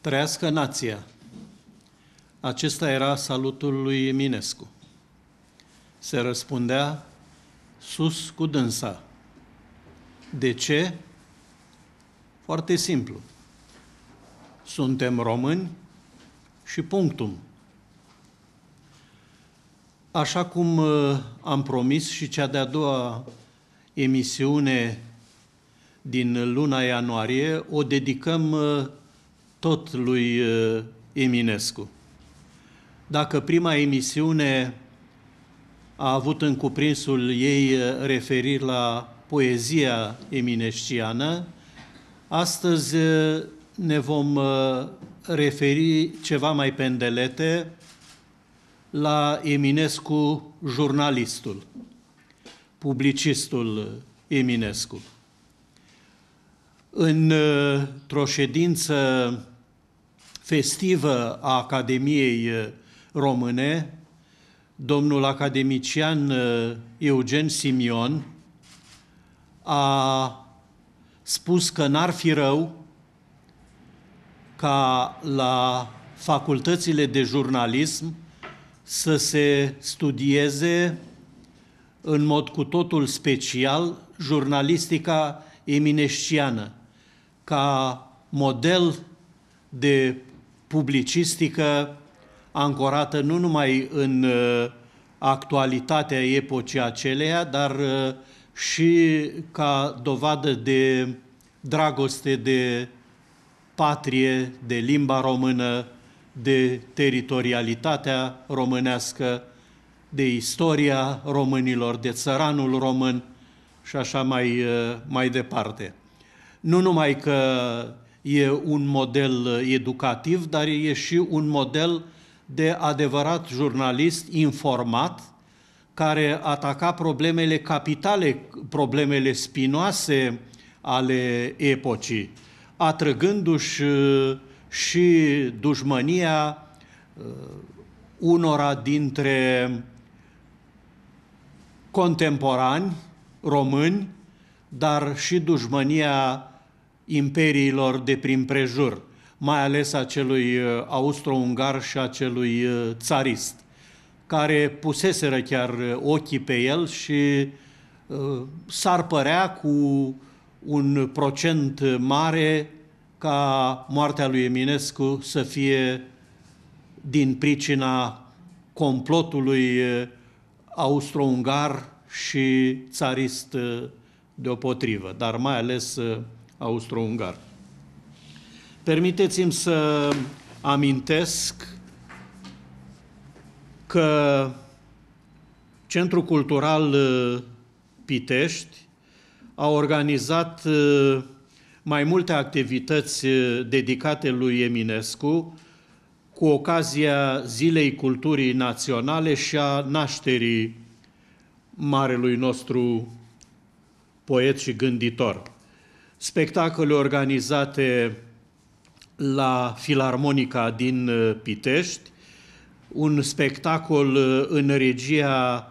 Trăiască nația! Acesta era salutul lui Eminescu. Se răspundea sus cu dânsa. De ce? Foarte simplu. Suntem români și punctum. Așa cum uh, am promis și cea de-a doua emisiune din luna ianuarie, o dedicăm uh, tot lui uh, Eminescu. Dacă prima emisiune a avut în cuprinsul ei uh, referiri la poezia eminesciană, astăzi uh, ne vom referi ceva mai pendelete la Eminescu, jurnalistul, publicistul Eminescu. Într-o ședință festivă a Academiei uh, Române, domnul academician uh, Eugen Simion a spus că n-ar fi rău ca la facultățile de jurnalism să se studieze în mod cu totul special jurnalistica emineștiană, ca model de publicistică ancorată nu numai în uh, actualitatea epocii aceleia, dar uh, și ca dovadă de dragoste de patrie, de limba română, de teritorialitatea românească, de istoria românilor, de țăranul român și așa mai, uh, mai departe. Nu numai că e un model uh, educativ, dar e și un model de adevărat jurnalist informat, care ataca problemele capitale, problemele spinoase ale epocii, atrăgându-și uh, și dușmănia uh, unora dintre contemporani români, dar și dușmânia imperiilor de prin prejur, mai ales a celui uh, austro-ungar și a celui uh, țarist, care puseseră chiar uh, ochii pe el și s-ar părea cu un procent mare ca moartea lui Eminescu să fie din pricina complotului austro-ungar și țarist deopotrivă, dar mai ales austro-ungar. Permiteți-mi să amintesc că Centrul Cultural uh, Pitești a organizat uh, mai multe activități uh, dedicate lui Eminescu cu ocazia Zilei Culturii Naționale și a nașterii marelui nostru poet și gânditor spectacole organizate la Filarmonica din uh, Pitești, un spectacol uh, în regia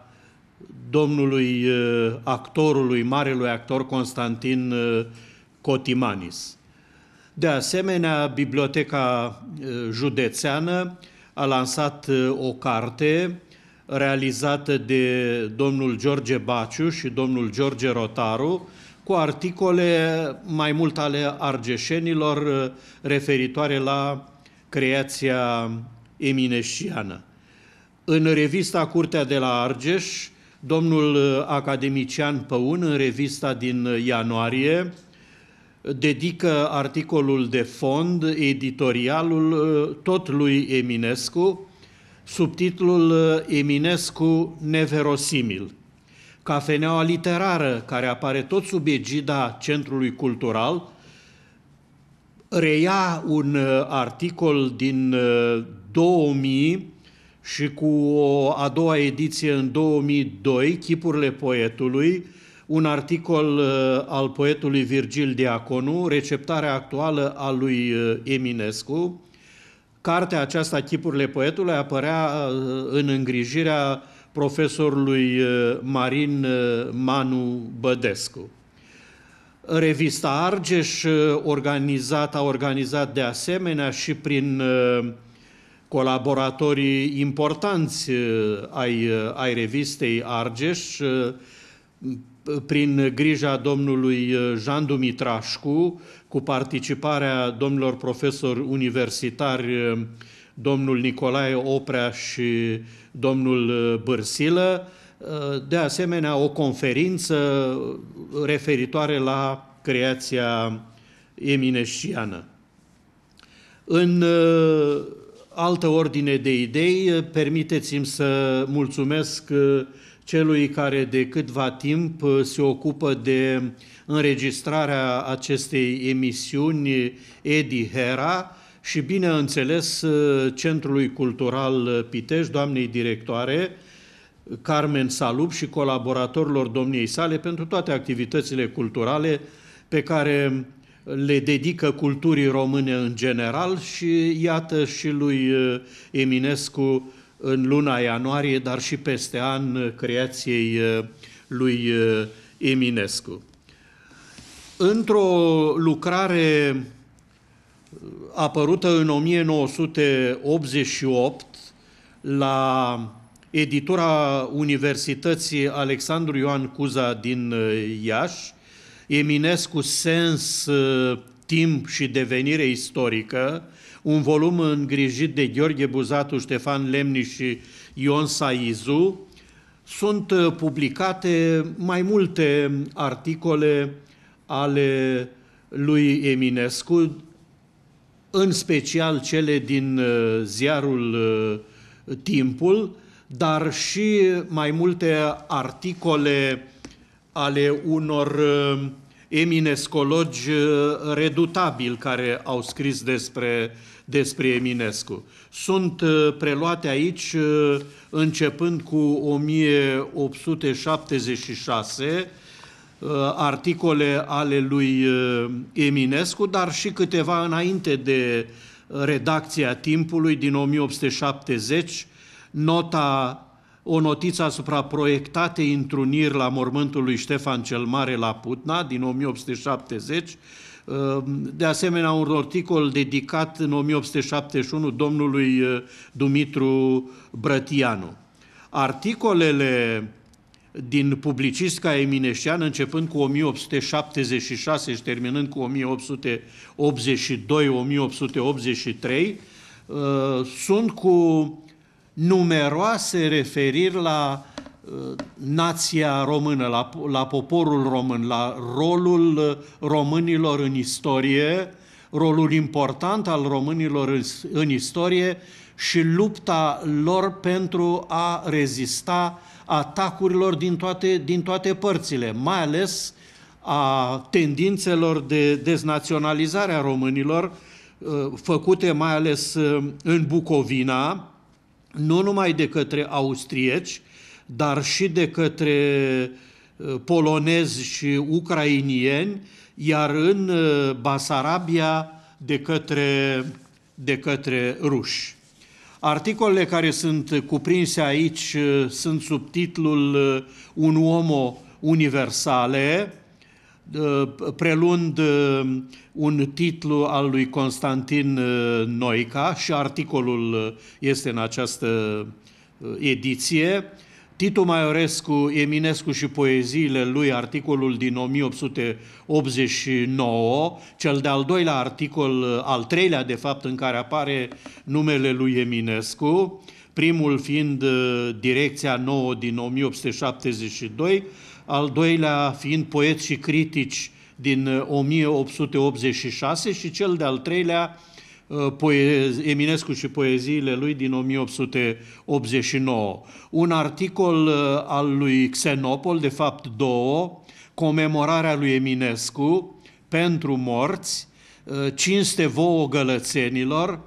domnului uh, actorului, marelui actor Constantin Cotimanis. De asemenea, Biblioteca Județeană a lansat o carte realizată de domnul George Baciu și domnul George Rotaru, cu articole mai mult ale argeșenilor uh, referitoare la creația emineșiană. În revista Curtea de la Argeș, domnul uh, academician Păun, în revista din ianuarie, dedică articolul de fond, editorialul uh, tot lui Eminescu, subtitlul Eminescu neverosimil – cafeneaua literară, care apare tot sub egida Centrului Cultural, reia un uh, articol din 2000 uh, și cu o a doua ediție în 2002, Chipurile poetului, un articol uh, al poetului Virgil Diaconu, receptarea actuală a lui Eminescu. Cartea aceasta, Chipurile poetului, apărea în îngrijirea profesorului uh, Marin uh, Manu Bădescu. Revista Argeș uh, organizat, a organizat de asemenea și prin colaboratorii importanți ai, ai revistei Argeș, prin grija domnului Jean Dumitrașcu, cu participarea domnilor profesori universitari domnul Nicolae Oprea și domnul uh, Bârsilă, uh, de asemenea o conferință referitoare la creația emineștiană. În uh, altă ordine de idei, permiteți-mi să mulțumesc celui care de câtva timp se ocupă de înregistrarea acestei emisiuni, Edi Hera, și, bineînțeles, uh, Centrului Cultural uh, Pitești, doamnei directoare, Carmen Salup și colaboratorilor domniei sale pentru toate activitățile culturale pe care le dedică culturii române în general și iată și lui uh, Eminescu în luna ianuarie, dar și peste an creației lui Eminescu. Într-o lucrare apărută în 1988 la editura Universității Alexandru Ioan Cuza din uh, Iași, Eminescu Sens, uh, Timp și Devenire Istorică, un volum îngrijit de Gheorghe Buzatu, Ștefan Lemni și Ion Saizu, sunt uh, publicate mai multe articole ale lui Eminescu, în special cele din uh, ziarul uh, Timpul, dar și mai multe articole ale unor uh, eminescologi redutabili care au scris despre, despre Eminescu. Sunt preluate aici începând cu 1876, Uh, articole ale lui uh, Eminescu, dar și câteva înainte de redacția timpului din 1870, nota, o notiță asupra proiectatei întruniri la mormântul lui Ștefan cel Mare la Putna din 1870, uh, de asemenea, un articol dedicat în 1871 domnului Dumitru Brătianu. Articolele din publicistica emineșteană, începând cu 1876 și terminând cu 1882-1883, uh, sunt cu numeroase referiri la uh, nația română, la, la poporul român, la rolul uh, românilor în istorie, rolul important al românilor în, în istorie și lupta lor pentru a rezista atacurilor din toate, din toate părțile, mai ales a tendințelor de deznaționalizare a românilor, uh, făcute mai ales uh, în Bucovina, nu numai de către austrieci, dar și de către uh, polonezi și ucrainieni, iar în Basarabia de către, de către ruși. Articolele care sunt cuprinse aici uh, sunt sub titlul uh, Un omo universale, uh, prelund un titlu al lui Constantin Noica și articolul este în această ediție, Titu Maiorescu, Eminescu și poeziile lui, articolul din 1889, cel de-al doilea articol, al treilea de fapt, în care apare numele lui Eminescu, primul fiind uh, Direcția 9 din 1872, al doilea fiind Poeți și critici din 1886 uh, și cel de-al treilea Uh, Eminescu și poeziile lui din 1889. Un articol uh, al lui Xenopol, de fapt două, comemorarea lui Eminescu pentru morți, uh, cinste vouă gălățenilor,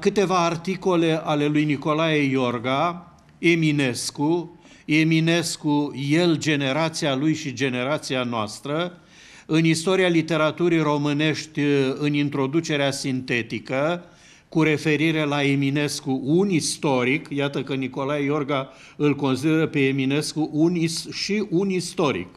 câteva articole ale lui Nicolae Iorga, Eminescu, Eminescu, el, generația lui și generația noastră, în istoria literaturii românești, în introducerea sintetică, cu referire la Eminescu, un istoric, iată că Nicolae Iorga îl consideră pe Eminescu un is- și un istoric.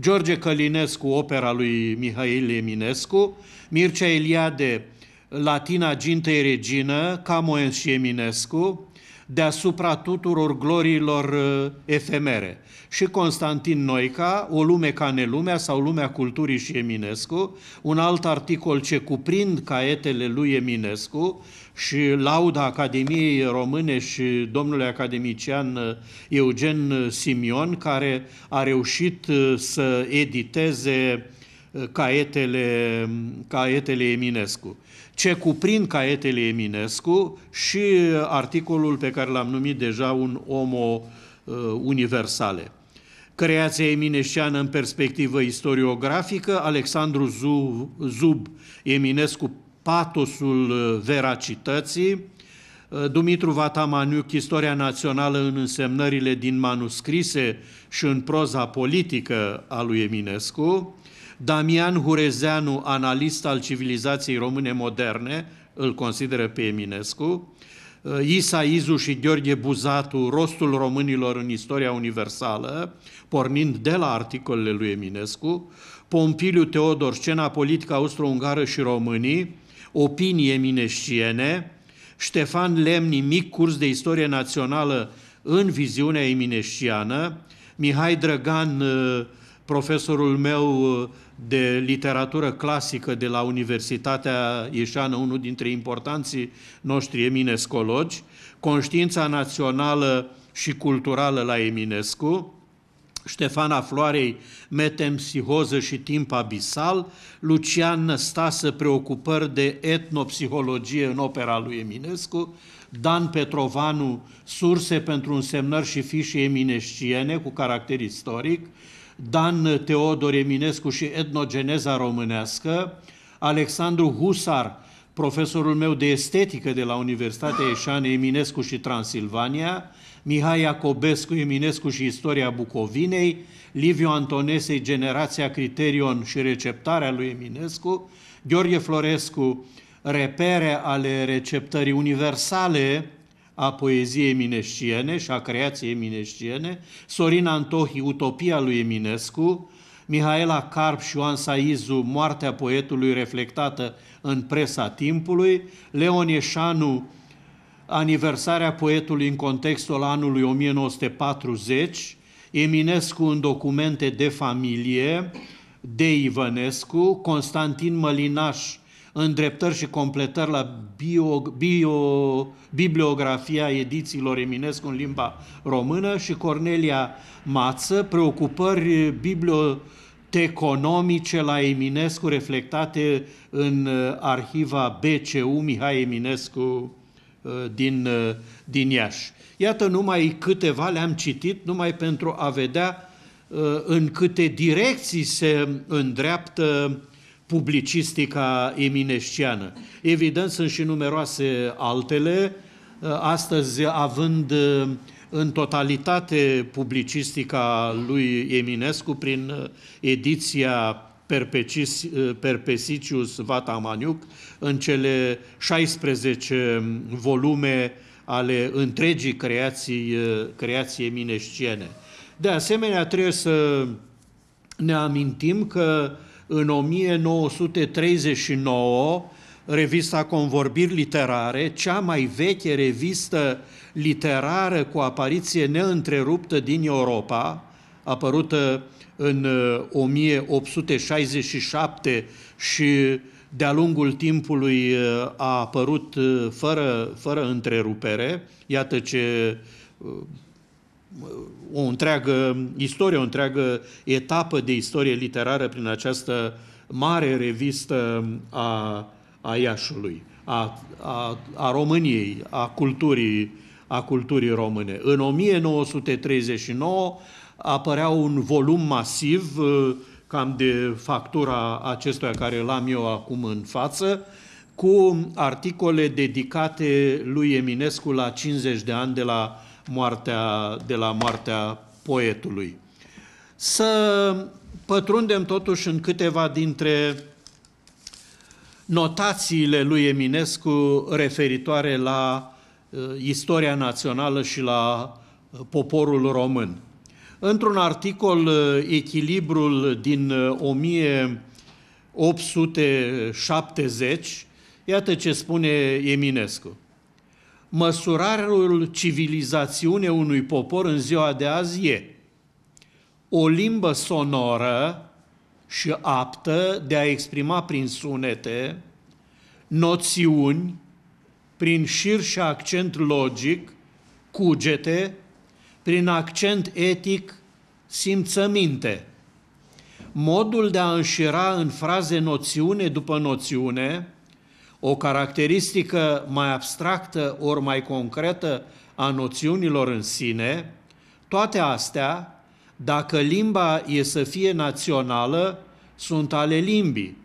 George Călinescu, opera lui Mihail Eminescu, Mircea Eliade, Latina, Ginte Regină, Camoens și Eminescu, deasupra tuturor gloriilor uh, efemere. Și Constantin Noica, O lume ca nelumea sau Lumea culturii și Eminescu, un alt articol ce cuprind caietele lui Eminescu și lauda Academiei Române și domnului academician uh, Eugen uh, Simion, care a reușit să editeze caietele, caietele Eminescu ce cuprind caietele Eminescu și uh, articolul pe care l-am numit deja un Omo uh, Universale. Creația emineșeană în perspectivă istoriografică, Alexandru Zub, Zub Eminescu, patosul uh, veracității, Dumitru Vatamaniuc, Istoria Națională în însemnările din manuscrise și în proza politică a lui Eminescu, Damian Hurezeanu, analist al civilizației române moderne, îl consideră pe Eminescu, uh, Isa Izu și Gheorghe Buzatu, Rostul românilor în istoria universală, pornind de la articolele lui Eminescu, Pompiliu Teodor, Scena politică austro-ungară și românii, Opinii eminesciene, Ștefan Lemni, Mic curs de istorie națională în viziunea eminesciană, Mihai Drăgan, uh, profesorul meu uh, de literatură clasică de la Universitatea Ieșană, unul dintre importanții noștri eminescologi, Conștiința Națională și Culturală la Eminescu, Ștefana Floarei, Metempsihoză și Timp Abisal, Lucian Năstasă, Preocupări de etnopsihologie în opera lui Eminescu, Dan Petrovanu, Surse pentru însemnări și fișe eminesciene cu caracter istoric, Dan Teodor Eminescu și Etnogeneza românească, Alexandru Husar, profesorul meu de estetică de la Universitatea Eșane, Eminescu și Transilvania, Mihai Iacobescu, Eminescu și Istoria Bucovinei, Liviu Antonesei, Generația Criterion și Receptarea lui Eminescu, Gheorghe Florescu, Repere ale receptării universale a poeziei eminesciene și a creației eminesciene, Sorin Antohi, Utopia lui Eminescu, Mihaela Carp și Ioan Saizu, Moartea poetului reflectată în presa timpului, Leon Ieșanu, Aniversarea poetului în contextul anului 1940, Eminescu în documente de familie, de Ivănescu, Constantin Mălinaș, îndreptări și completări la bio, bio, bibliografia edițiilor Eminescu în limba română și Cornelia Mață, preocupări biblioteconomice la Eminescu reflectate în uh, arhiva BCU Mihai Eminescu uh, din, uh, din Iași. Iată numai câteva le-am citit, numai pentru a vedea în câte direcții se îndreaptă publicistica emineștiană. Evident, sunt și numeroase altele, ă, astăzi având ă, în totalitate publicistica lui Eminescu prin ă, ediția Perpecis, Perpesicius Vatamaniuc în cele 16 volume ale întregii creații, creații emineștiene. De asemenea, trebuie să ne amintim că uh, în 1939 revista Convorbiri Literare, cea mai veche revistă literară cu apariție neîntreruptă din Europa, apărută în 1867 uh, și de-a lungul timpului uh, a apărut uh, fără, fără întrerupere. Iată ce o întreagă istorie, o întreagă etapă de istorie literară prin această mare revistă a, a Iașului, a, a, a României, a culturii, a culturii române. În 1939 apărea un volum masiv, uh, cam de factura acestuia care îl am eu acum în față, cu articole dedicate lui Eminescu la 50 de ani de la moartea, de la moartea poetului. Să pătrundem totuși în câteva dintre notațiile lui Eminescu referitoare la uh, istoria națională și la uh, poporul român. Într-un articol uh, Echilibrul din 1870, uh, iată ce spune Eminescu măsurarul civilizațiune unui popor în ziua de azi e o limbă sonoră și aptă de a exprima prin sunete noțiuni, prin șir și accent logic, cugete, prin accent etic, simțăminte. Modul de a înșira în fraze noțiune după noțiune, o caracteristică mai abstractă ori mai concretă a noțiunilor în sine, toate astea, dacă limba e să fie națională, sunt ale limbii,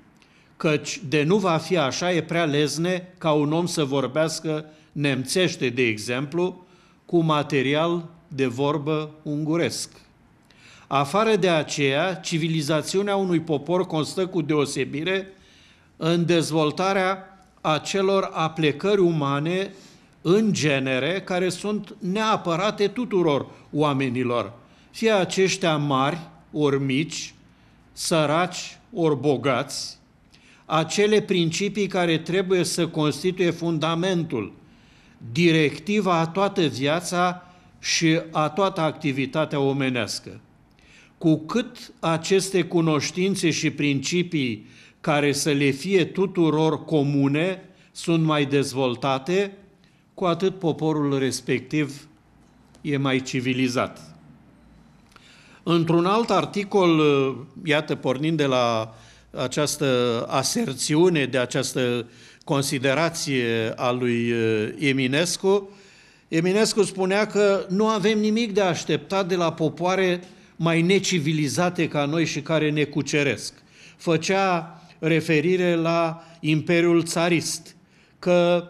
căci de nu va fi așa e prea lezne ca un om să vorbească nemțește, de exemplu, cu material de vorbă unguresc. Afară de aceea, civilizațiunea unui popor constă cu deosebire în dezvoltarea acelor aplecări umane în genere care sunt neapărate tuturor oamenilor, fie aceștia mari ori mici, săraci ori bogați, acele principii care trebuie să constituie fundamentul, directiva a toată viața și a toată activitatea omenească. Cu cât aceste cunoștințe și principii care să le fie tuturor comune, sunt mai dezvoltate, cu atât poporul respectiv e mai civilizat. Într-un alt articol, iată, pornind de la această aserțiune, de această considerație a lui eh, Eminescu, Eminescu spunea că nu avem nimic de așteptat de la popoare mai necivilizate ca noi și care ne cuceresc. Făcea referire la Imperiul Țarist, că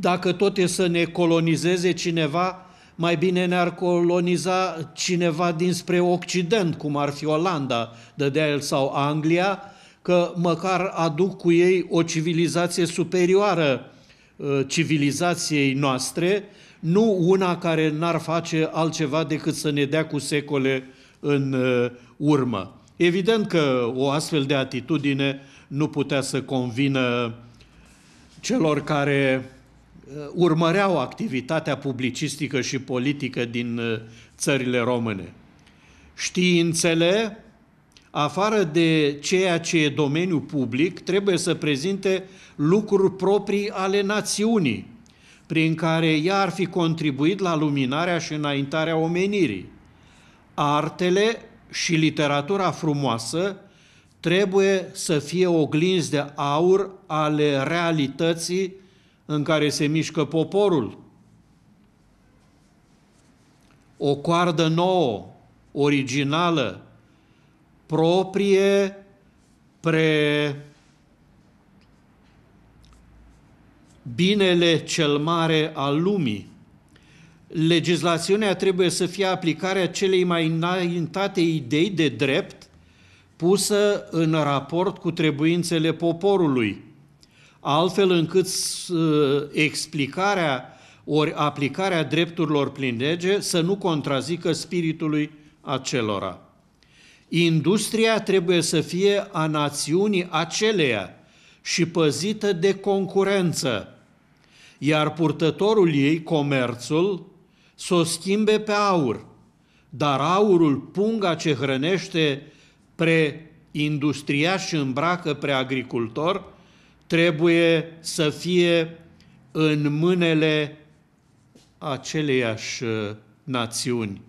dacă tot e să ne colonizeze cineva, mai bine ne-ar coloniza cineva dinspre Occident, cum ar fi Olanda, dădea el, sau Anglia, că măcar aduc cu ei o civilizație superioară uh, civilizației noastre, nu una care n-ar face altceva decât să ne dea cu secole în uh, urmă. Evident că o astfel de atitudine nu putea să convină celor care uh, urmăreau activitatea publicistică și politică din uh, țările române. Științele, afară de ceea ce e domeniul public, trebuie să prezinte lucruri proprii ale națiunii, prin care ea ar fi contribuit la luminarea și înaintarea omenirii. Artele și literatura frumoasă trebuie să fie oglinzi de aur ale realității în care se mișcă poporul. O coardă nouă, originală, proprie, pre binele cel mare al lumii legislațiunea trebuie să fie aplicarea celei mai înaintate idei de drept pusă în raport cu trebuințele poporului, altfel încât uh, explicarea ori aplicarea drepturilor prin lege să nu contrazică spiritului acelora. Industria trebuie să fie a națiunii aceleia și păzită de concurență, iar purtătorul ei, comerțul, să o schimbe pe aur, dar aurul, punga ce hrănește pre industria și îmbracă pre agricultor, trebuie să fie în mânele aceleiași uh, națiuni.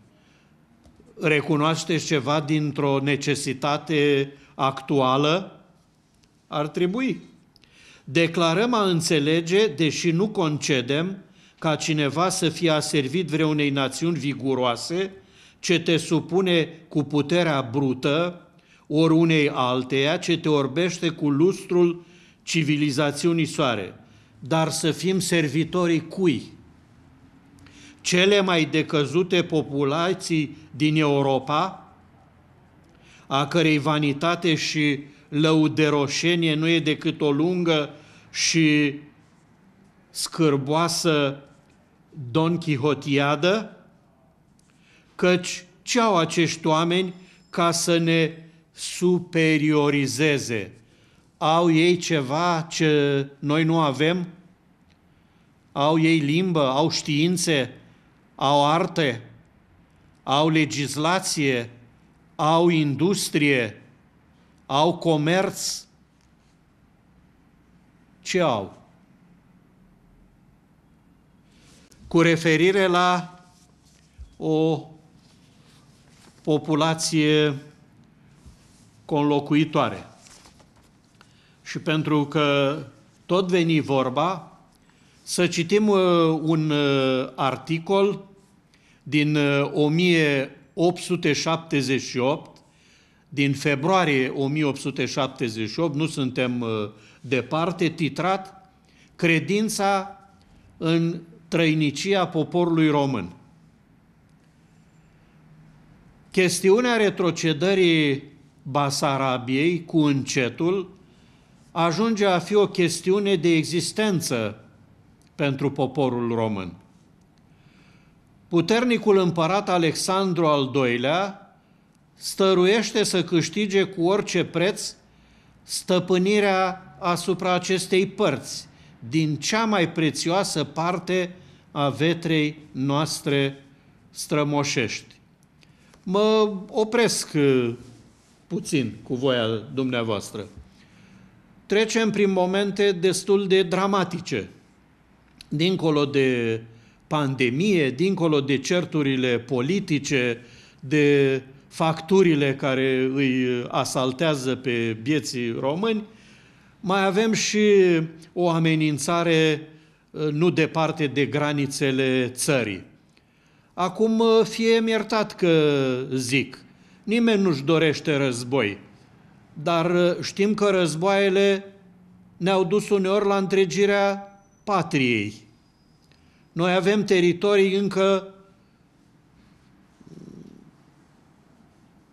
Recunoașteți ceva dintr-o necesitate actuală? Ar trebui. Declarăm a înțelege, deși nu concedem, ca cineva să fie aservit vreunei națiuni viguroase ce te supune cu puterea brută ori unei alteia ce te orbește cu lustrul civilizațiunii soare. Dar să fim servitorii cui? Cele mai decăzute populații din Europa, a cărei vanitate și lăuderoșenie nu e decât o lungă și scârboasă Don Quixotiadă, căci ce au acești oameni ca să ne superiorizeze? Au ei ceva ce noi nu avem? Au ei limbă, au științe, au arte, au legislație, au industrie, au comerț. Ce au? cu referire la o populație conlocuitoare. Și pentru că tot veni vorba, să citim uh, un uh, articol din 1878, uh, din februarie 1878, nu suntem departe, titrat Credința în trăinicia poporului român. Chestiunea retrocedării Basarabiei cu încetul ajunge a fi o chestiune de existență pentru poporul român. Puternicul împărat Alexandru al II-lea stăruiește să câștige cu orice preț stăpânirea asupra acestei părți, din cea mai prețioasă parte a vetrei noastre strămoșești. Mă opresc uh, puțin cu voia dumneavoastră. Trecem prin momente destul de dramatice. Dincolo de pandemie, dincolo de certurile politice, de facturile care îi asaltează pe bieții români, mai avem și o amenințare Uh, nu departe de granițele țării. Acum uh, fie iertat că zic, nimeni nu-și dorește război, dar uh, știm că războaiele ne-au dus uneori la întregirea patriei. Noi avem teritorii încă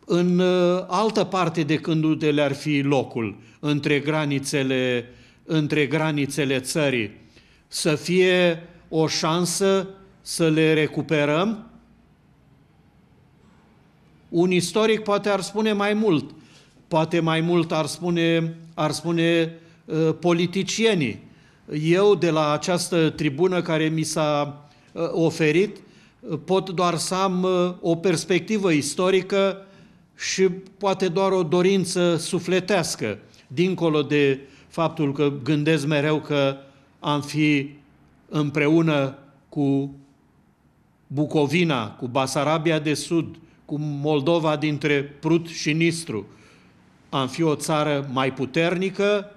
în altă parte de când le-ar fi locul, între granițele, între granițele țării să fie o șansă să le recuperăm? Un istoric poate ar spune mai mult, poate mai mult ar spune, ar spune uh, politicienii. Eu, de la această tribună care mi s-a uh, oferit, pot doar să am uh, o perspectivă istorică și poate doar o dorință sufletească, dincolo de faptul că gândesc mereu că uh, am fi împreună cu Bucovina, cu Basarabia de Sud, cu Moldova dintre Prut și Nistru. Am fi o țară mai puternică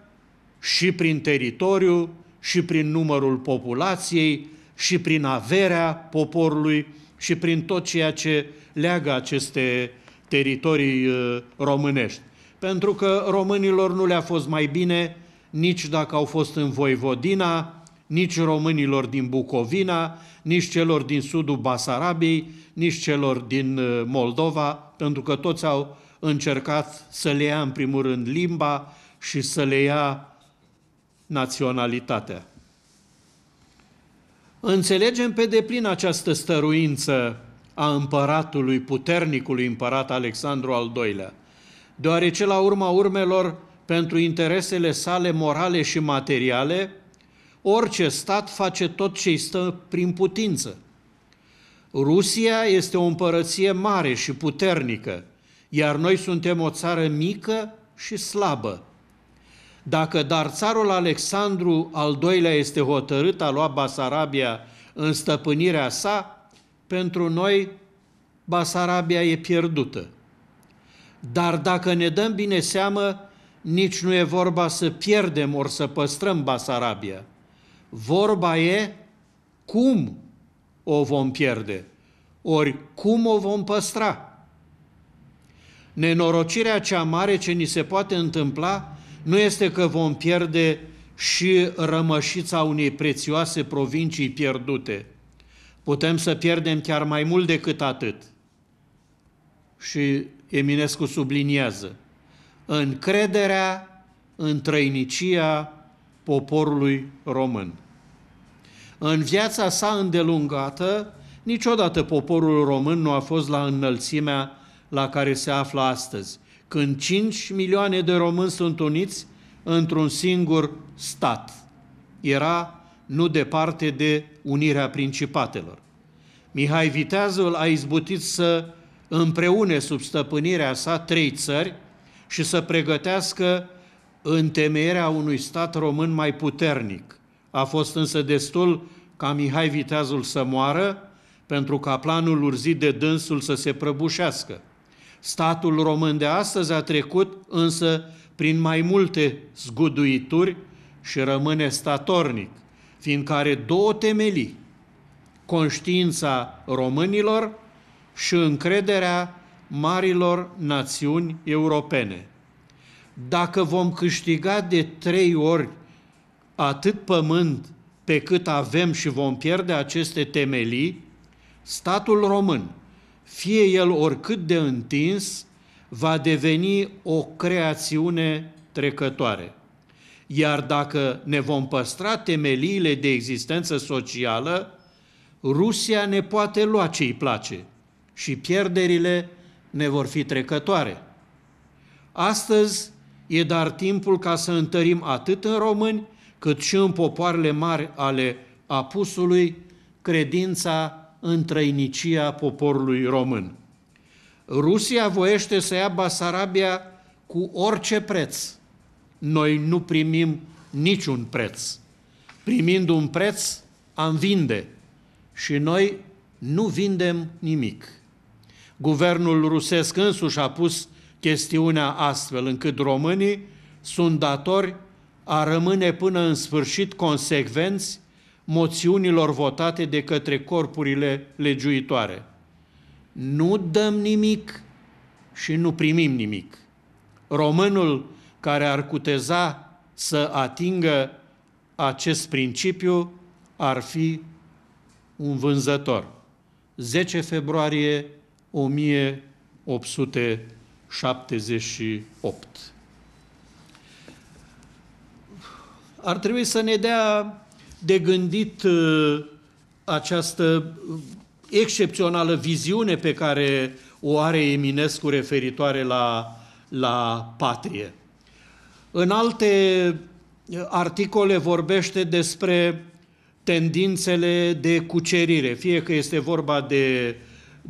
și prin teritoriu, și prin numărul populației, și prin averea poporului, și prin tot ceea ce leagă aceste teritorii uh, românești. Pentru că românilor nu le-a fost mai bine nici dacă au fost în Voivodina, nici românilor din Bucovina, nici celor din sudul Basarabiei, nici celor din uh, Moldova, pentru că toți au încercat să le ia în primul rând limba și să le ia naționalitatea. Înțelegem pe deplin această stăruință a împăratului, puternicului împărat Alexandru al II-lea, deoarece la urma urmelor pentru interesele sale morale și materiale, orice stat face tot ce i stă prin putință. Rusia este o împărăție mare și puternică, iar noi suntem o țară mică și slabă. Dacă dar țarul Alexandru al II-lea este hotărât a lua Basarabia în stăpânirea sa, pentru noi Basarabia e pierdută. Dar dacă ne dăm bine seamă, nici nu e vorba să pierdem ori să păstrăm Basarabia. Vorba e cum o vom pierde, ori cum o vom păstra. Nenorocirea cea mare ce ni se poate întâmpla nu este că vom pierde și rămășița unei prețioase provincii pierdute. Putem să pierdem chiar mai mult decât atât. Și Eminescu subliniază – încrederea în trăinicia poporului român. În viața sa îndelungată, niciodată poporul român nu a fost la înălțimea la care se află astăzi, când 5 milioane de români sunt uniți într-un singur stat. Era nu departe de unirea principatelor. Mihai Viteazul a izbutit să împreune sub stăpânirea sa trei țări, și să pregătească întemeierea unui stat român mai puternic. A fost însă destul ca Mihai Viteazul să moară pentru ca planul urzit de dânsul să se prăbușească. Statul român de astăzi a trecut însă prin mai multe zguduituri și rămâne statornic, fiindcă are două temelii, conștiința românilor și încrederea marilor națiuni europene. Dacă vom câștiga de trei ori atât pământ pe cât avem și vom pierde aceste temelii, statul român, fie el oricât de întins, va deveni o creațiune trecătoare. Iar dacă ne vom păstra temeliile de existență socială, Rusia ne poate lua ce îi place și pierderile ne vor fi trecătoare. Astăzi e dar timpul ca să întărim atât în români, cât și în popoarele mari ale apusului, credința în trăinicia poporului român. Rusia voiește să ia Basarabia cu orice preț. Noi nu primim niciun preț. Primind un preț, am vinde și noi nu vindem nimic. Guvernul rusesc însuși a pus chestiunea astfel încât românii sunt datori a rămâne până în sfârșit consecvenți moțiunilor votate de către corpurile legiuitoare. Nu dăm nimic și nu primim nimic. Românul care ar cuteza să atingă acest principiu ar fi un vânzător. 10 februarie 1878. Ar trebui să ne dea de gândit uh, această uh, excepțională viziune pe care o are Eminescu referitoare la, la patrie. În alte uh, articole vorbește despre tendințele de cucerire, fie că este vorba de uh,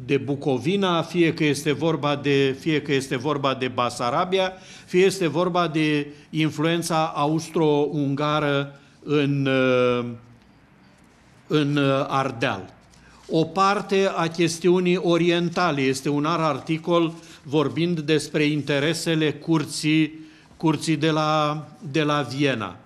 de Bucovina, fie că este vorba de, fie că este vorba de Basarabia, fie este vorba de influența austro-ungară în, uh, în uh, Ardeal. O parte a chestiunii orientale este un ar articol vorbind despre interesele curții, curții de, la, de la Viena.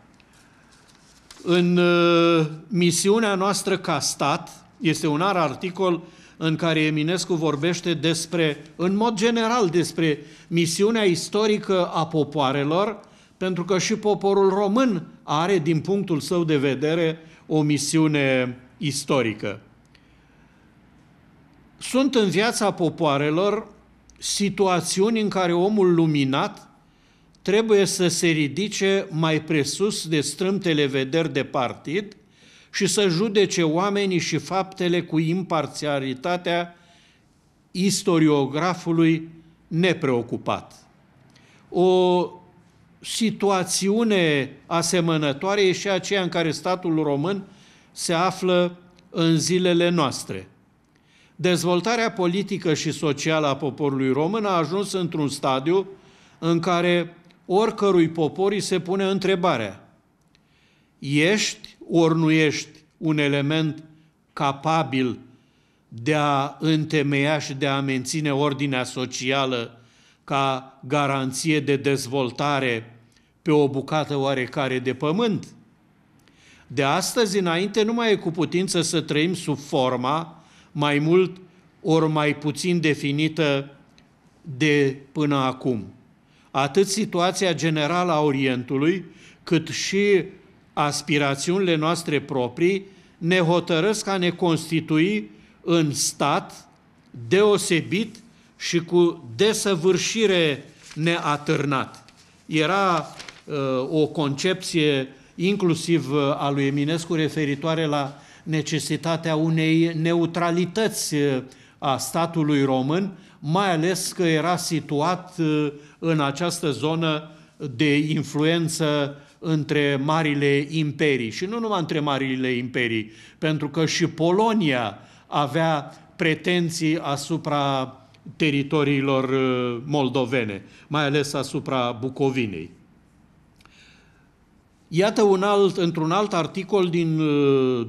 În uh, misiunea noastră ca stat, este un ar articol uh, în care Eminescu vorbește despre, în mod general, despre misiunea istorică a popoarelor, pentru că și poporul român are, din punctul său de vedere, o misiune istorică. Sunt în viața popoarelor situațiuni în care omul luminat trebuie să se ridice mai presus de strâmtele vederi de partid – și să judece oamenii și faptele cu imparțialitatea istoriografului nepreocupat. O situațiune asemănătoare e și aceea în care statul român se află în zilele noastre. Dezvoltarea politică și socială a poporului român a ajuns într-un stadiu în care oricărui popor îi se pune întrebarea: Ești ori nu ești un element capabil de a întemeia și de a menține ordinea socială ca garanție de dezvoltare pe o bucată oarecare de pământ. De astăzi înainte nu mai e cu putință să trăim sub forma mai mult ori mai puțin definită de până acum. Atât situația generală a Orientului, cât și aspirațiunile noastre proprii ne hotărăsc a ne constitui în stat deosebit și cu desăvârșire neatârnat. Era uh, o concepție inclusiv uh, a lui Eminescu referitoare la necesitatea unei neutralități uh, a statului român, mai ales că era situat uh, în această zonă de influență între marile imperii și nu numai între marile imperii, pentru că și Polonia avea pretenții asupra teritoriilor uh, moldovene, mai ales asupra Bucovinei. Iată un alt, într-un alt articol din 2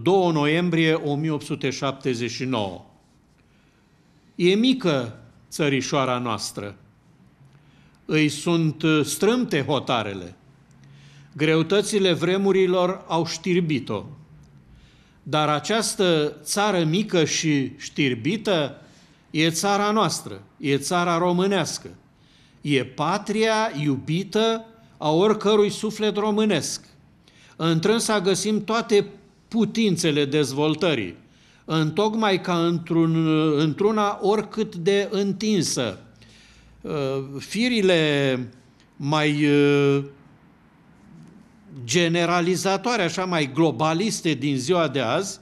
uh, noiembrie 1879. E mică țărișoara noastră. Îi sunt uh, strâmte hotarele. Greutățile vremurilor au știrbit-o. Dar această țară mică și știrbită e țara noastră, e țara românească. E patria iubită a oricărui suflet românesc. Întrânsa găsim toate putințele dezvoltării, întocmai ca într-un, într-una oricât de întinsă. Firile mai generalizatoare, așa mai globaliste din ziua de azi,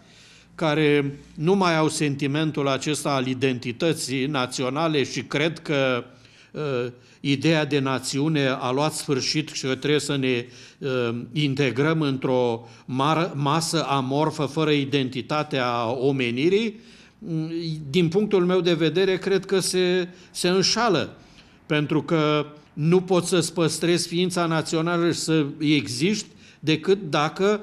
care nu mai au sentimentul acesta al identității naționale și cred că uh, ideea de națiune a luat sfârșit și că trebuie să ne uh, integrăm într-o masă amorfă fără identitate a omenirii, mm, din punctul meu de vedere, cred că se, se înșală. Pentru că uh, nu poți să-ți păstrezi ființa națională și să existi decât dacă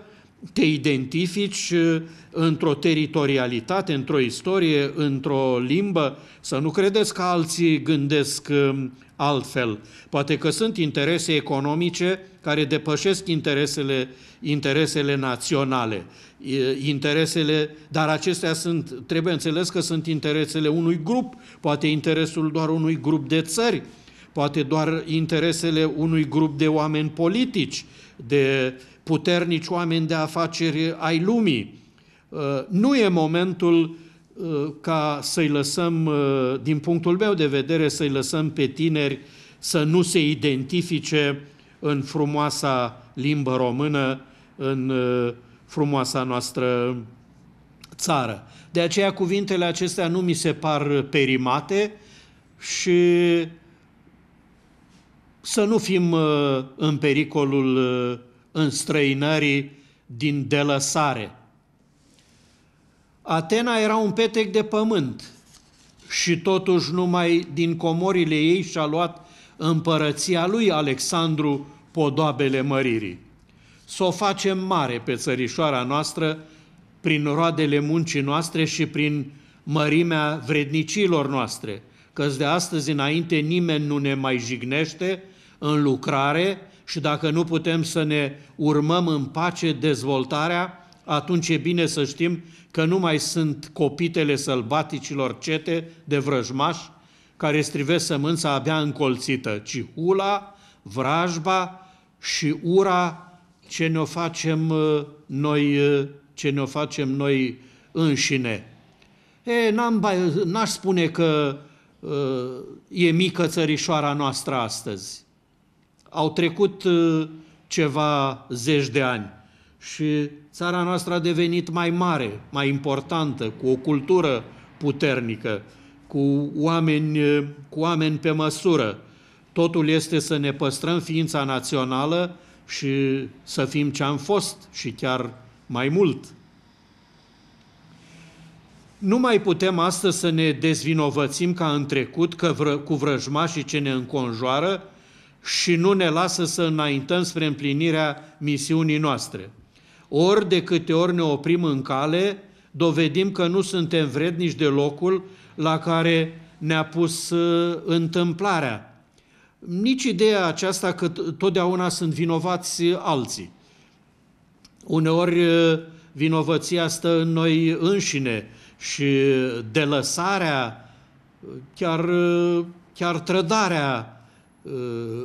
te identifici uh, într-o teritorialitate, într-o istorie, într-o limbă, să nu credeți că alții gândesc uh, altfel. Poate că sunt interese economice care depășesc interesele, interesele naționale, interesele, dar acestea sunt, trebuie înțeles că sunt interesele unui grup, poate interesul doar unui grup de țări, poate doar interesele unui grup de oameni politici, de puternici oameni de afaceri ai lumii. Uh, nu e momentul uh, ca să-i lăsăm, uh, din punctul meu de vedere, să-i lăsăm pe tineri să nu se identifice în frumoasa limbă română, în frumoasa noastră țară. De aceea cuvintele acestea nu mi se par perimate și să nu fim uh, în pericolul uh, înstrăinării din delăsare. Atena era un petec de pământ și totuși numai din comorile ei și-a luat împărăția lui Alexandru podoabele măririi. Să o facem mare pe țărișoara noastră prin roadele muncii noastre și prin mărimea vrednicilor noastre, că de astăzi înainte nimeni nu ne mai jignește, în lucrare și dacă nu putem să ne urmăm în pace dezvoltarea, atunci e bine să știm că nu mai sunt copitele sălbaticilor cete de vrăjmași care strivesc sămânța abia încolțită, ci hula, vrajba și ura ce ne-o facem uh, noi, uh, ce ne-o facem noi înșine. E, n-am, n-aș spune că uh, e mică țărișoara noastră astăzi au trecut uh, ceva zeci de ani și țara noastră a devenit mai mare, mai importantă, cu o cultură puternică, cu oameni, uh, cu oameni pe măsură. Totul este să ne păstrăm ființa națională și să fim ce am fost și chiar mai mult. Nu mai putem astăzi să ne dezvinovățim ca în trecut că vră, cu vrăjmașii ce ne înconjoară și nu ne lasă să înaintăm spre împlinirea misiunii noastre. Ori de câte ori ne oprim în cale, dovedim că nu suntem vrednici de locul la care ne-a pus uh, întâmplarea. Nici ideea aceasta că totdeauna sunt vinovați uh, alții. Uneori uh, vinovăția stă în noi înșine și delăsarea, chiar, chiar trădarea Uh,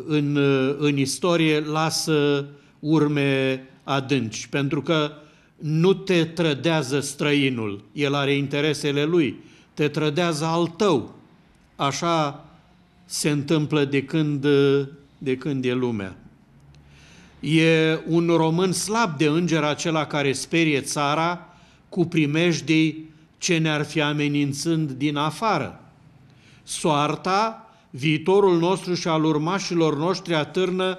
în, uh, în istorie lasă urme adânci, pentru că nu te trădează străinul, el are interesele lui, te trădează al tău. Așa se întâmplă de când, uh, de când e lumea. E un român slab de înger acela care sperie țara cu primejdii ce ne-ar fi amenințând din afară. Soarta viitorul nostru și al urmașilor noștri atârnă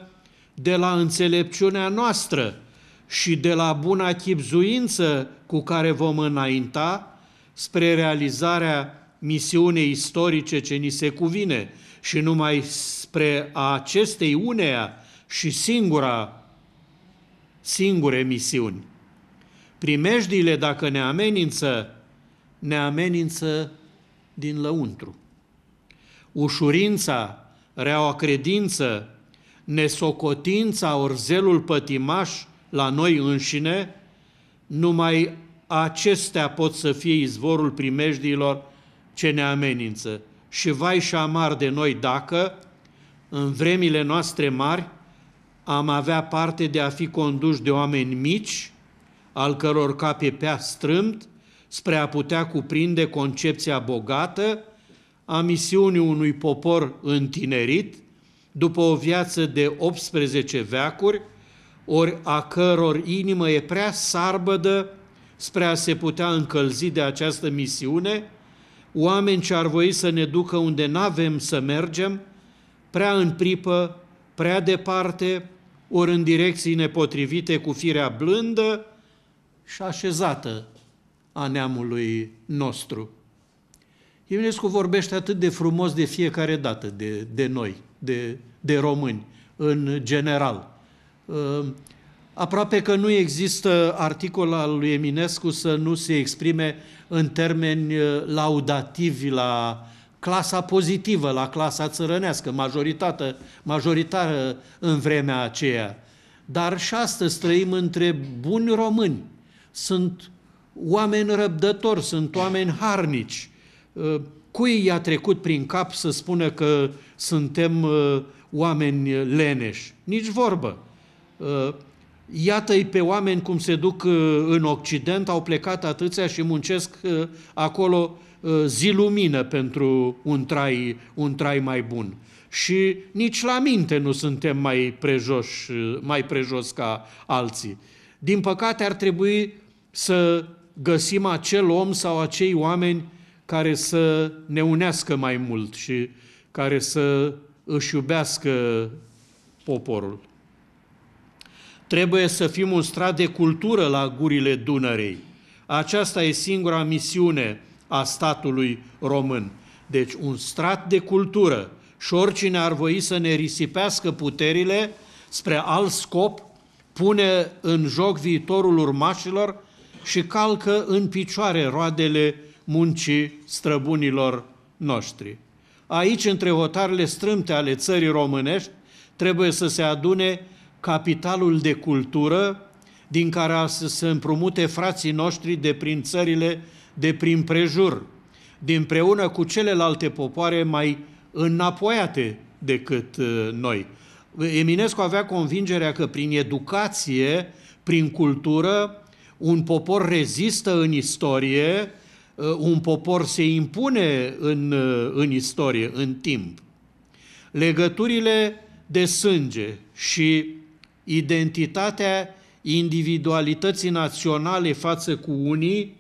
de la înțelepciunea noastră și de la buna chipzuință cu care vom înainta spre realizarea misiunei istorice ce ni se cuvine și numai spre acestei uneia și singura, singure misiuni. Primejdiile, dacă ne amenință, ne amenință din lăuntru ușurința, reaua credință, nesocotința orzelul pătimaș la noi înșine, numai acestea pot să fie izvorul primejdiilor ce ne amenință. Și vai și amar de noi dacă, în vremile noastre mari, am avea parte de a fi conduși de oameni mici, al căror cap e pea strâmt, spre a putea cuprinde concepția bogată a misiunii unui popor întinerit, după o viață de 18 veacuri, ori a căror inimă e prea sarbădă spre a se putea încălzi de această misiune, oameni ce ar voi să ne ducă unde n-avem să mergem, prea în pripă, prea departe, ori în direcții nepotrivite cu firea blândă și așezată a neamului nostru. Eminescu vorbește atât de frumos de fiecare dată de, de noi, de, de români, în general. Uh, aproape că nu există articol al lui Eminescu să nu se exprime în termeni uh, laudativi la clasa pozitivă, la clasa țărănească, majoritară, majoritară în vremea aceea. Dar și astăzi trăim între buni români. Sunt oameni răbdători, sunt oameni harnici, Ă, cui i-a trecut prin cap să spună că suntem ă, oameni leneși? Nici vorbă. Ă, iată-i pe oameni cum se duc în Occident, au plecat atâția și muncesc acolo zi lumină pentru un trai, un trai mai bun. Și nici la minte nu suntem mai prejos, mai prejos ca alții. Din păcate ar trebui să găsim acel om sau acei oameni care să ne unească mai mult și care să își iubească poporul. Trebuie să fim un strat de cultură la gurile Dunărei. Aceasta e singura misiune a statului român. Deci un strat de cultură și oricine ar voi să ne risipească puterile spre alt scop, pune în joc viitorul urmașilor și calcă în picioare roadele muncii străbunilor noștri. Aici, între hotarele strâmte ale țării românești, trebuie să se adune capitalul de cultură din care să se împrumute frații noștri de prin țările de prin prejur, dinpreună cu celelalte popoare mai înapoiate decât uh, noi. Eminescu avea convingerea că prin educație, prin cultură, un popor rezistă în istorie Uh, un popor se impune în, uh, în istorie, în timp. Legăturile de sânge și identitatea individualității naționale față cu unii,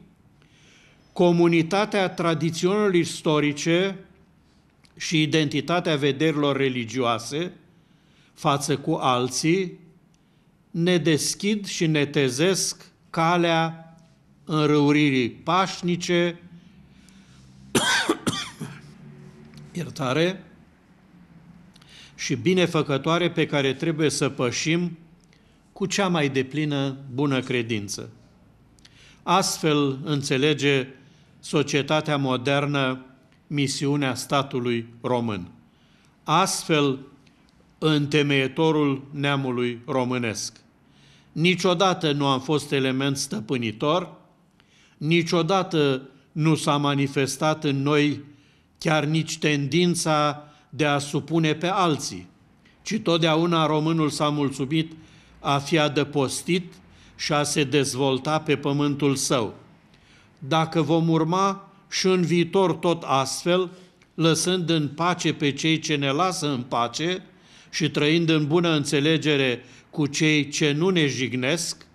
comunitatea tradițional istorice și identitatea vederilor religioase față cu alții, ne deschid și ne tezesc calea înrăuririi pașnice, iertare, și binefăcătoare pe care trebuie să pășim cu cea mai deplină bună credință. Astfel înțelege societatea modernă misiunea statului român. Astfel întemeietorul neamului românesc. Niciodată nu am fost element stăpânitor, niciodată nu s-a manifestat în noi chiar nici tendința de a supune pe alții, ci totdeauna românul s-a mulțumit a fi adăpostit și a se dezvolta pe pământul său. Dacă vom urma și în viitor tot astfel, lăsând în pace pe cei ce ne lasă în pace și trăind în bună înțelegere cu cei ce nu ne jignesc,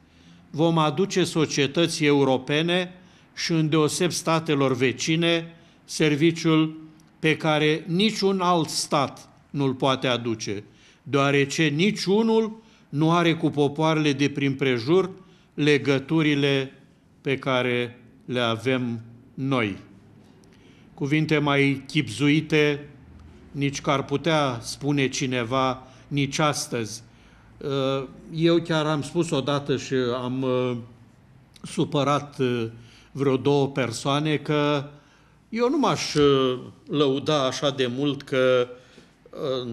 vom aduce societății europene și îndeoseb statelor vecine serviciul pe care niciun alt stat nu-l poate aduce, deoarece niciunul nu are cu popoarele de prin prejur legăturile pe care le avem noi. Cuvinte mai chipzuite nici că ar putea spune cineva nici astăzi, Eh, eu chiar am spus odată și am eh, supărat eh, vreo două persoane că eu nu m-aș lăuda așa de mult că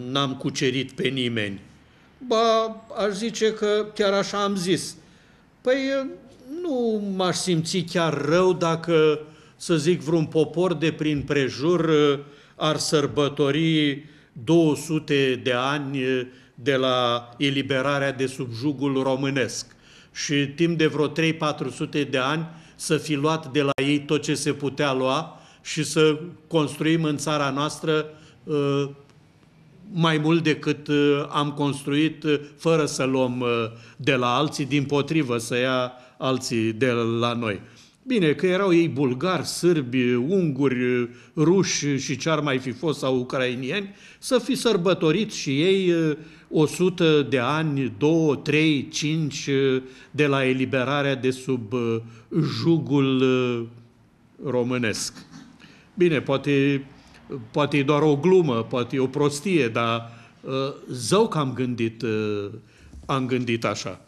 n-am cucerit pe nimeni. Ba, aș zice că chiar așa am zis. Păi nu m-aș simți chiar rău dacă, să zic, vreun popor de prin prejur ar sărbători 200 de ani de la eliberarea de subjugul românesc și timp de vreo 3-400 de ani să fi luat de la ei tot ce se putea lua și să construim în țara noastră uh, mai mult decât uh, am construit uh, fără să luăm de la alții, din potrivă să ia alții de la noi. Bine, că erau ei bulgari, sârbi, unguri, ruși și ce ar mai fi fost sau ucrainieni, să fi sărbătorit și ei 100 eh, de ani, 2, 3, 5 de la eliberarea de sub eh, jugul eh, românesc. Bine, poate, poate e doar o glumă, poate e o prostie, dar zău că am gândit, am gândit așa.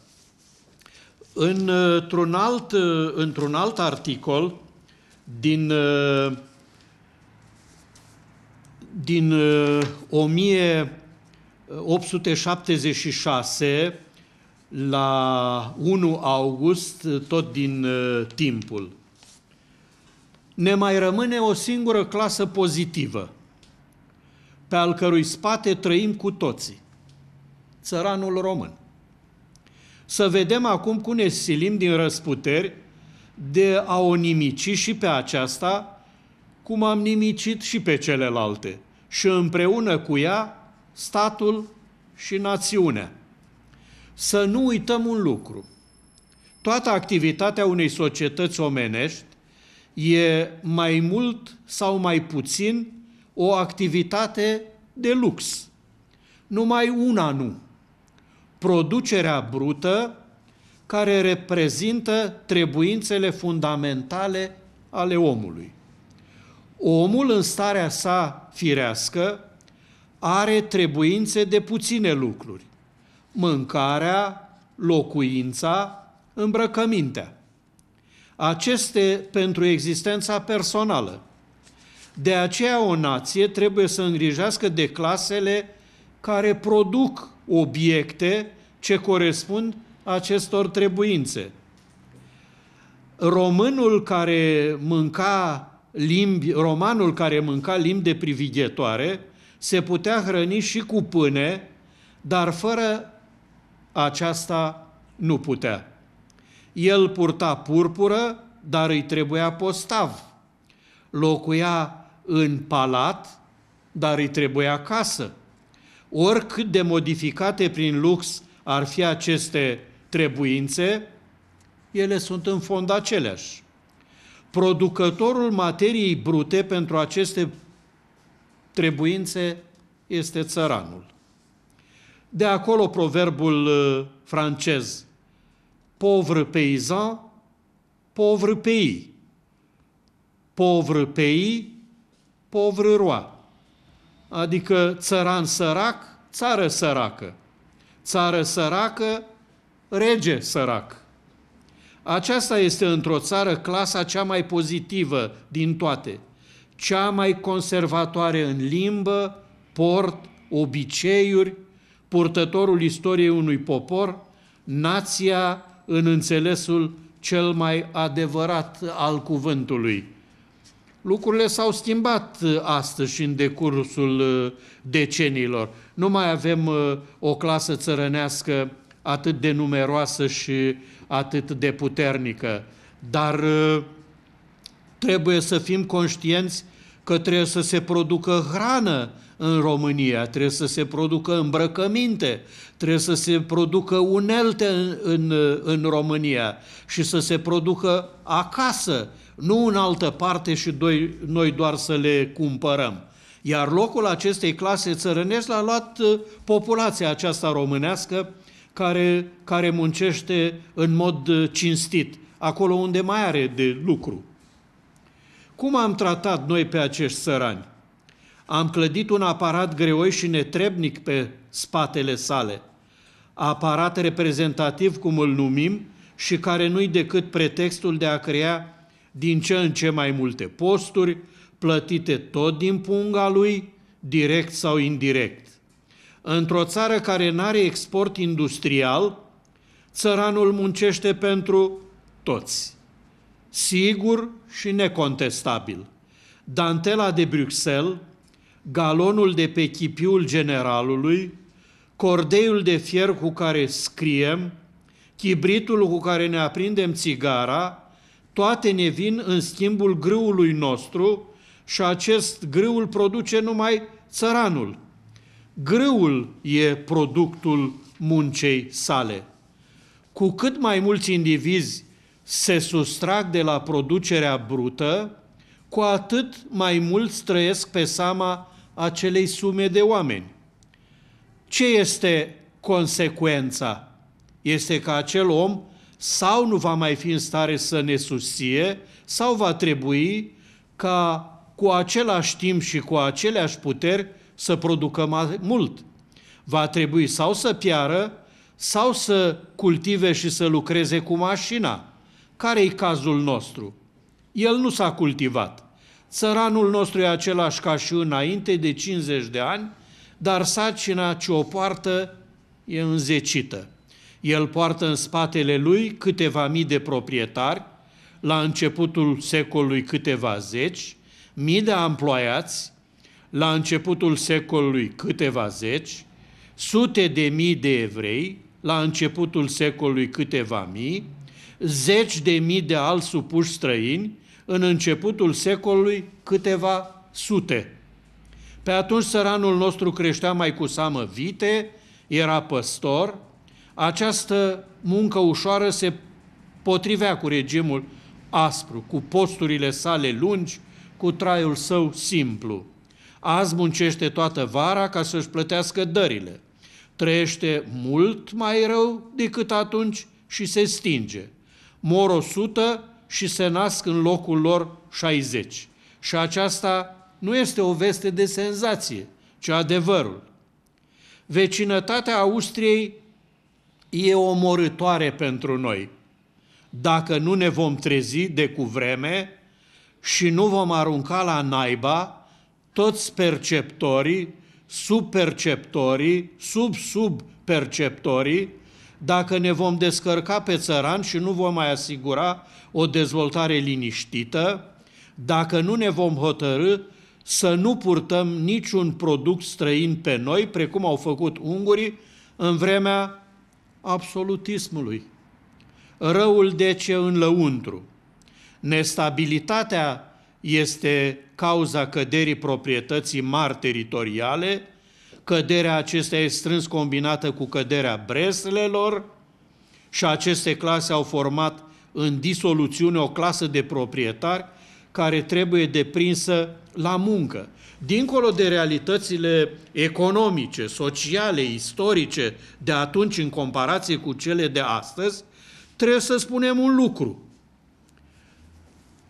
Uh, într-un alt, uh, într-un alt articol din, uh, din 1876 la 1 august, tot din timpul, ne mai rămâne o singură clasă pozitivă, pe al cărui spate trăim cu toții, țăranul român. Să vedem acum cum ne silim din răsputeri de a o nimici și pe aceasta, cum am nimicit și pe celelalte, și împreună cu ea statul și națiunea. Să nu uităm un lucru. Toată activitatea unei societăți omenești e mai mult sau mai puțin o activitate de lux. Numai una nu producerea brută care reprezintă trebuințele fundamentale ale omului. Omul în starea sa firească are trebuințe de puține lucruri. Mâncarea, locuința, îmbrăcămintea. Aceste pentru existența personală. De aceea o nație trebuie să îngrijească de clasele care produc obiecte ce corespund acestor trebuințe. Românul care mânca limbi, romanul care mânca limbi de privighetoare se putea hrăni și cu pâine, dar fără aceasta nu putea. El purta purpură, dar îi trebuia postav. Locuia în palat, dar îi trebuia casă oricât de modificate prin lux ar fi aceste trebuințe, ele sunt în fond aceleași. Producătorul materiei brute pentru aceste trebuințe este țăranul. De acolo proverbul uh, francez, pauvre peizan, pauvre pei, pauvre pei, pauvre roi adică țăran sărac, țară săracă. Țară săracă, rege sărac. Aceasta este într-o țară clasa cea mai pozitivă din toate, cea mai conservatoare în limbă, port, obiceiuri, purtătorul istoriei unui popor, nația în înțelesul cel mai adevărat al cuvântului. Lucrurile s-au schimbat uh, astăzi și în decursul uh, deceniilor. Nu mai avem uh, o clasă țărănească atât de numeroasă și atât de puternică, dar trebuie să fim conștienți că trebuie să se producă hrană în România, trebuie să se producă îmbrăcăminte, trebuie să se producă unelte în, în, în România și să se producă acasă nu în altă parte și doi, noi doar să le cumpărăm. Iar locul acestei clase țărănești l-a luat uh, populația aceasta românească care, care muncește în mod uh, cinstit, acolo unde mai are de lucru. Cum am tratat noi pe acești sărani? Am clădit un aparat greoi și netrebnic pe spatele sale, aparat reprezentativ cum îl numim și care nu-i decât pretextul de a crea din ce în ce mai multe posturi, plătite tot din punga lui, direct sau indirect. Într-o țară care nu are export industrial, țăranul muncește pentru toți. Sigur și necontestabil. Dantela de Bruxelles, galonul de pe chipiul generalului, cordeiul de fier cu care scriem, chibritul cu care ne aprindem țigara, toate ne vin în schimbul grâului nostru și acest grâu îl produce numai țăranul. Grâul e productul muncei sale. Cu cât mai mulți indivizi se sustrag de la producerea brută, cu atât mai mulți trăiesc pe sama acelei sume de oameni. Ce este consecuența? Este că acel om sau nu va mai fi în stare să ne susție, sau va trebui ca cu același timp și cu aceleași puteri să producă mai mult. Va trebui sau să piară, sau să cultive și să lucreze cu mașina. Care-i cazul nostru? El nu s-a cultivat. Țăranul nostru e același ca și înainte de 50 de ani, dar sacina ce o poartă e înzecită. El poartă în spatele lui câteva mii de proprietari, la începutul secolului câteva zeci, mii de amploiați, la începutul secolului câteva zeci, sute de mii de evrei, la începutul secolului câteva mii, zeci de mii de alți supuși străini, în începutul secolului câteva sute. Pe atunci săranul nostru creștea mai cu samă vite, era păstor, această muncă ușoară se potrivea cu regimul aspru, cu posturile sale lungi, cu traiul său simplu. Azi muncește toată vara ca să-și plătească dările. Trăiește mult mai rău decât atunci și se stinge. Mor 100 și se nasc în locul lor 60. Și aceasta nu este o veste de senzație, ci adevărul. Vecinătatea Austriei e omorătoare pentru noi. Dacă nu ne vom trezi de cu vreme și nu vom arunca la naiba toți perceptorii, subperceptorii, sub-subperceptorii, dacă ne vom descărca pe țăran și nu vom mai asigura o dezvoltare liniștită, dacă nu ne vom hotărâ să nu purtăm niciun produs străin pe noi, precum au făcut ungurii în vremea absolutismului, răul ce în lăuntru. Nestabilitatea este cauza căderii proprietății mari teritoriale, căderea acestea este strâns combinată cu căderea breslelor și aceste clase au format în disoluțiune o clasă de proprietari care trebuie deprinsă la muncă dincolo de realitățile economice, sociale, istorice de atunci în comparație cu cele de astăzi, trebuie să spunem un lucru.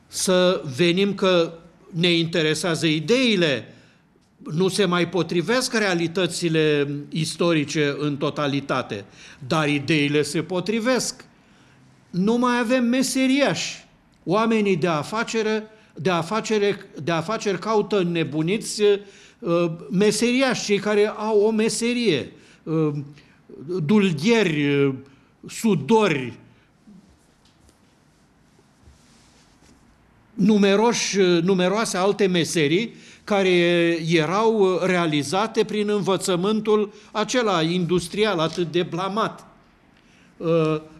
Să venim că ne interesează ideile, nu se mai potrivesc realitățile istorice în totalitate, dar ideile se potrivesc. Nu mai avem meseriași. Oamenii de afacere de afaceri, de afaceri caută nebuniți uh, meseriași, cei care au o meserie, uh, dulgheri, uh, sudori, numeroși, numeroase alte meserii care erau realizate prin învățământul acela industrial atât de blamat.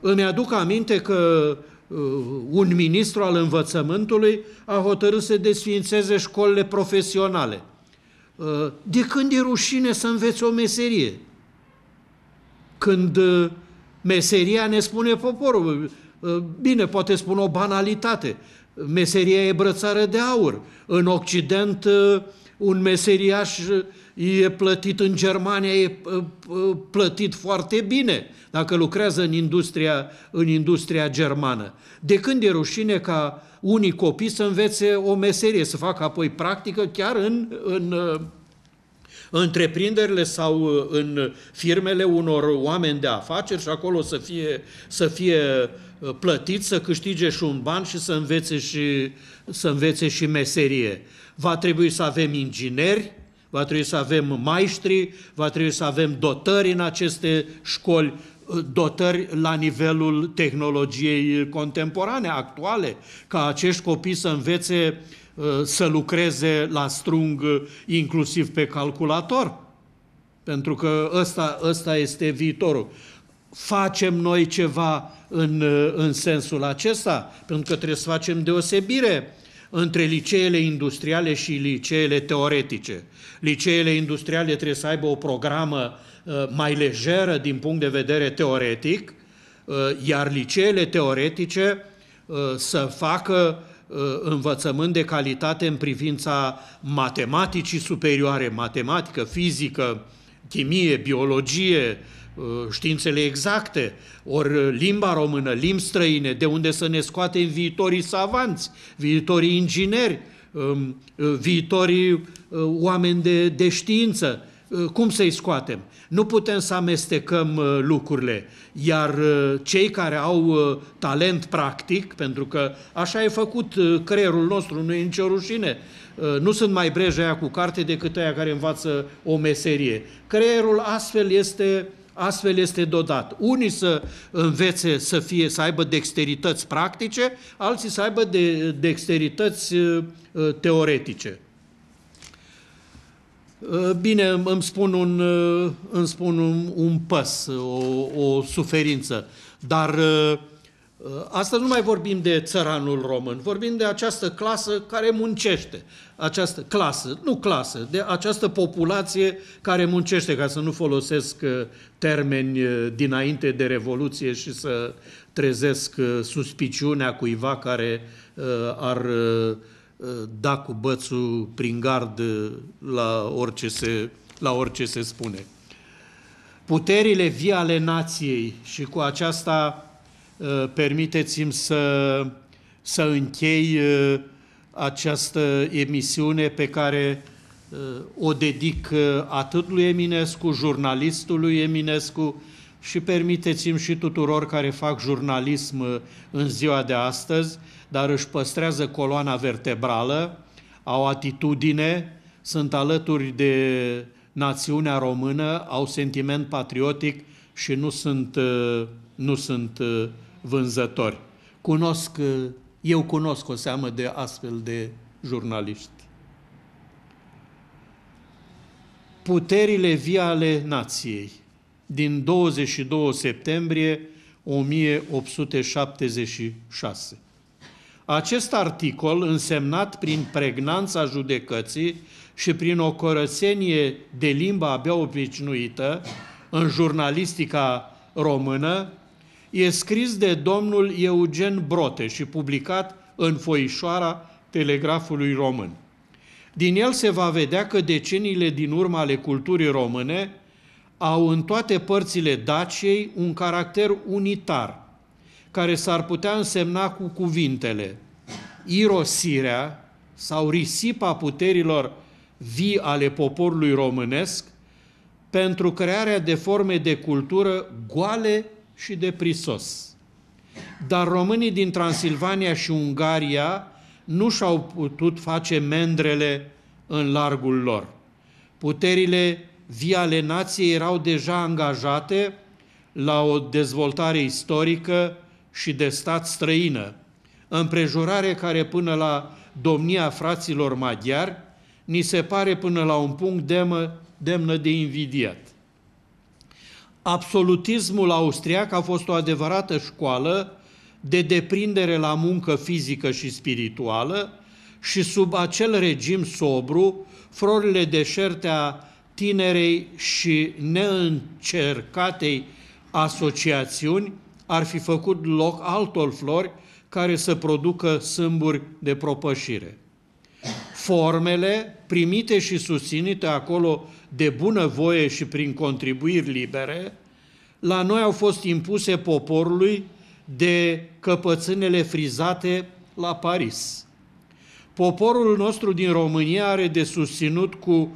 Îmi aduc aminte că Uh, un ministru al învățământului a hotărât să desfințeze școlile profesionale. Uh, de când e rușine să înveți o meserie? Când uh, meseria ne spune poporul, bine, poate spun o banalitate, meseria e brățară de aur. În Occident un meseriaș e plătit în Germania, e plătit foarte bine dacă lucrează în industria, în industria germană. De când e rușine ca unii copii să învețe o meserie, să facă apoi practică chiar în, în uh, întreprinderile sau uh, în firmele unor oameni de afaceri și acolo să fie, să fie uh, plătit, să câștige și un ban și să învețe și, să învețe și meserie. Va trebui să avem ingineri, va trebui să avem maestri, va trebui să avem dotări în aceste școli, dotări la nivelul tehnologiei contemporane, actuale, ca acești copii să învețe uh, să lucreze la strung uh, inclusiv pe calculator. Pentru că ăsta, ăsta este viitorul. Facem noi ceva în, uh, în sensul acesta, pentru că trebuie să facem deosebire între liceele industriale și liceele teoretice. Liceele industriale trebuie să aibă o programă uh, mai lejeră din punct de vedere teoretic, uh, iar liceele teoretice uh, să facă învățământ de calitate în privința matematicii superioare, matematică, fizică, chimie, biologie, Uh, științele exacte, ori uh, limba română, limbi străine, de unde să ne scoatem viitorii savanți, viitorii ingineri, um, uh, viitorii oameni de, de știință. Cum să-i scoatem? Nu putem să amestecăm lucrurile, iar cei care au talent practic, pentru că așa e făcut creierul nostru, nu e nicio rușine, nu sunt mai breji aia cu carte decât aia care învață o meserie. Creierul astfel este uh, Astfel este dodat. Unii să învețe să fie, să aibă dexterități practice, alții să aibă de, dexterități uh, uh, teoretice. Uh, bine, îmi spun un, îmi spun un, un păs, o, o suferință, dar uh, Uh, astăzi nu mai vorbim de țăranul român, vorbim de această clasă care muncește, această clasă, nu clasă, de această populație care muncește, ca să nu folosesc uh, termeni uh, dinainte de Revoluție și să trezesc suspiciunea cuiva care ar da cu bățul prin gard la orice se, la orice se spune. Puterile vii ale nației și cu aceasta Eh, permiteți-mi să, să închei eh, această emisiune pe care eh, o dedic atât lui Eminescu, jurnalistului Eminescu și permiteți-mi și tuturor care fac jurnalism în ziua de astăzi, dar își păstrează coloana vertebrală, au atitudine, sunt alături de națiunea română, au sentiment patriotic și nu sunt, nu sunt vânzători. Cunosc, uh, eu cunosc o seamă de astfel de jurnaliști. Puterile vii ale nației din 22 septembrie 1876. Acest articol, însemnat prin pregnanța judecății și prin o corățenie de limba abia obișnuită în jurnalistica română, e scris de domnul Eugen Brote și publicat în foișoara Telegrafului Român. Din el se va vedea că deceniile din urmă ale culturii române au în toate părțile Daciei un caracter unitar, care s-ar putea însemna cu cuvintele irosirea sau risipa puterilor vii ale poporului românesc pentru crearea de forme de cultură goale și de prisos. Dar românii din Transilvania și Ungaria nu și-au putut face mendrele în largul lor. Puterile via ale nației erau deja angajate la o dezvoltare istorică și de stat străină, împrejurare care până la domnia fraților maghiari ni se pare până la un punct demnă, demnă de invidiat. Absolutismul austriac a fost o adevărată școală de deprindere la muncă fizică și spirituală și sub acel regim sobru, florile deșerte a tinerei și neîncercatei asociațiuni ar fi făcut loc altor flori care să producă sâmburi de propășire. Formele primite și susținute acolo de bună voie și prin contribuiri libere, la noi au fost impuse poporului de căpățânele frizate la Paris. Poporul nostru din România are de susținut cu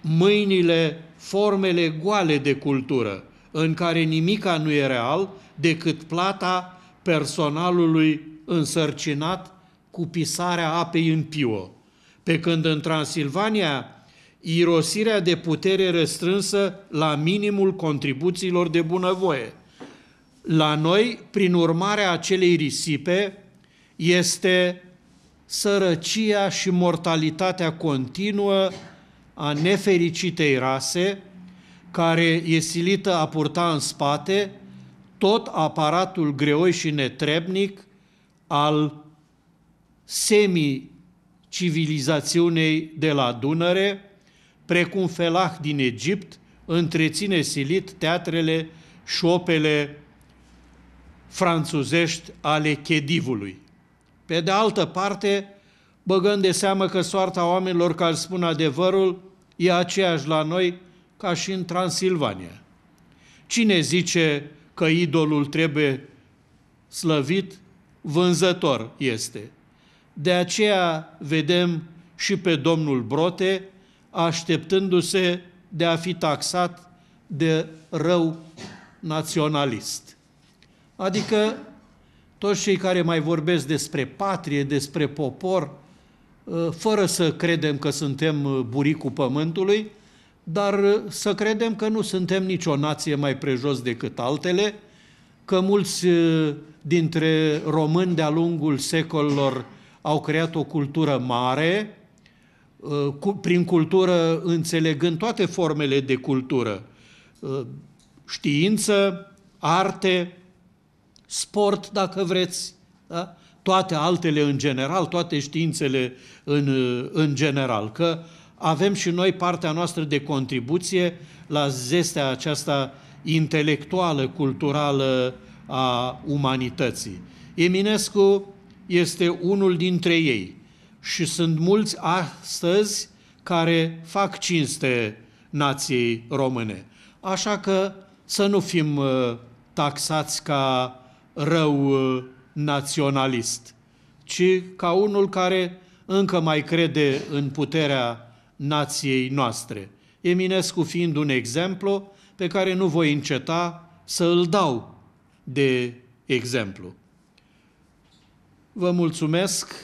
mâinile formele goale de cultură, în care nimica nu e real decât plata personalului însărcinat cu pisarea apei în piuă pe când în Transilvania irosirea de putere restrânsă la minimul contribuțiilor de bunăvoie. La noi, prin urmarea acelei risipe, este sărăcia și mortalitatea continuă a nefericitei rase, care e silită a purta în spate tot aparatul greoi și netrebnic al semi civilizațiunei de la Dunăre, precum Felah din Egipt, întreține silit teatrele și opele franțuzești ale chedivului. Pe de altă parte, băgând de seamă că soarta oamenilor care spun adevărul e aceeași la noi ca și în Transilvania. Cine zice că idolul trebuie slăvit, vânzător este. De aceea vedem și pe domnul Brote așteptându-se de a fi taxat de rău naționalist. Adică toți cei care mai vorbesc despre patrie, despre popor, ă, fără să credem că suntem ă, buricul pământului, dar ă, să credem că nu suntem nicio nație mai prejos decât altele, că mulți dintre români de-a lungul secolilor au creat o cultură mare, uh, prin cultură înțelegând toate formele de cultură, uh, știință, arte, sport, dacă vreți, da? toate altele în general, toate științele în, uh, în general, că avem și noi partea noastră de contribuție la zestea aceasta intelectuală, culturală a umanității. Eminescu este unul dintre ei și sunt mulți astăzi care fac cinste nației române. Așa că să nu fim uh, taxați ca rău uh, naționalist, ci ca unul care încă mai crede în puterea nației noastre. Eminescu fiind un exemplu pe care nu voi înceta să îl dau de exemplu. Vă mulțumesc.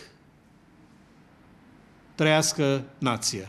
Trăiască nația!